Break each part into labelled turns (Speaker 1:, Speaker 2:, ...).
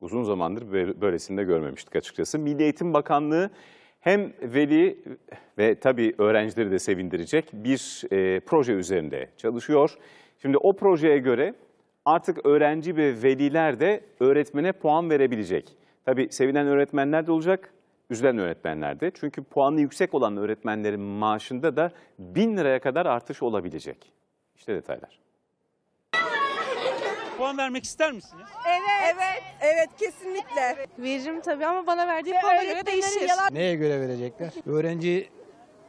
Speaker 1: uzun zamandır böylesini de görmemiştik açıkçası. Milli Eğitim Bakanlığı hem veli ve tabii öğrencileri de sevindirecek bir e, proje üzerinde çalışıyor. Şimdi o projeye göre artık öğrenci ve veliler de öğretmene puan verebilecek. Tabii sevinen öğretmenler de olacak, üzülen öğretmenler de. Çünkü puanı yüksek olan öğretmenlerin maaşında da bin liraya kadar artış olabilecek. İşte detaylar puan vermek ister misiniz? Evet. Evet. Evet kesinlikle. Veririm tabii ama bana verdiği puana göre değişir. Yalan...
Speaker 2: Neye göre verecekler? Öğrenci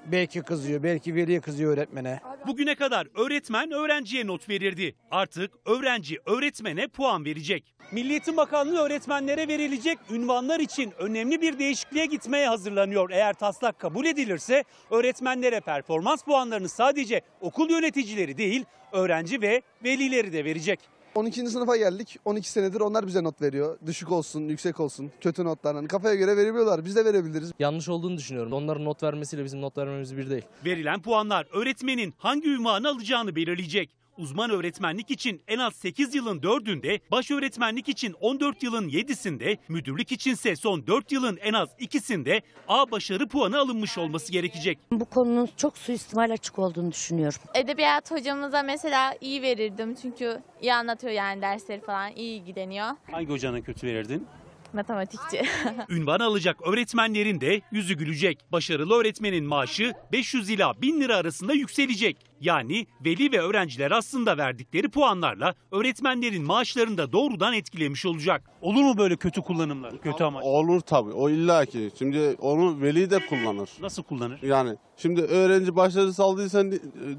Speaker 2: belki kızıyor, belki veliye kızıyor öğretmene. Bugüne kadar öğretmen öğrenciye not verirdi. Artık öğrenci öğretmene puan verecek. Milliyetin Bakanlığı öğretmenlere verilecek ünvanlar için önemli bir değişikliğe gitmeye hazırlanıyor. Eğer taslak kabul edilirse öğretmenlere performans puanlarını sadece okul yöneticileri değil,
Speaker 3: öğrenci ve velileri de verecek. 12. sınıfa geldik. 12 senedir onlar bize not veriyor. Düşük olsun, yüksek olsun, kötü notlar. Hani kafaya göre veriyorlar. Biz de verebiliriz. Yanlış olduğunu düşünüyorum. Onların not vermesiyle bizim not vermemiz bir değil.
Speaker 2: Verilen puanlar öğretmenin hangi ünvanı alacağını belirleyecek uzman öğretmenlik için en az 8 yılın 4'ünde, baş öğretmenlik için 14 yılın 7'sinde, müdürlük içinse son 4 yılın en az 2'sinde A başarı puanı alınmış olması gerekecek. Bu konunun çok suistimal açık olduğunu düşünüyorum.
Speaker 1: Edebiyat hocamıza mesela iyi verirdim çünkü iyi anlatıyor yani dersleri falan iyi gideniyor.
Speaker 2: Hangi hocana kötü verirdin?
Speaker 3: matematikçi.
Speaker 2: Ünvan alacak öğretmenlerin de yüzü gülecek. Başarılı öğretmenin maaşı 500 ila 1000 lira arasında yükselecek. Yani veli ve öğrenciler aslında verdikleri puanlarla öğretmenlerin maaşlarını da doğrudan etkilemiş olacak. Olur mu böyle kötü kullanımlar,
Speaker 3: kötü amaç? Olur tabii. O illaki. Şimdi onu veli de kullanır. Nasıl kullanır? Yani şimdi öğrenci başarı saldıysan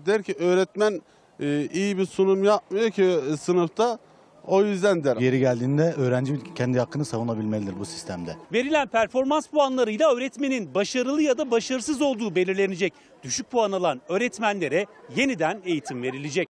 Speaker 3: der ki öğretmen e, iyi bir sunum yapmıyor ki sınıfta. O yüzden der. Yeri geldiğinde öğrenci kendi hakkını savunabilmelidir bu sistemde. Verilen
Speaker 2: performans puanlarıyla öğretmenin
Speaker 3: başarılı ya da
Speaker 2: başarısız olduğu belirlenecek. Düşük puan alan öğretmenlere yeniden eğitim verilecek.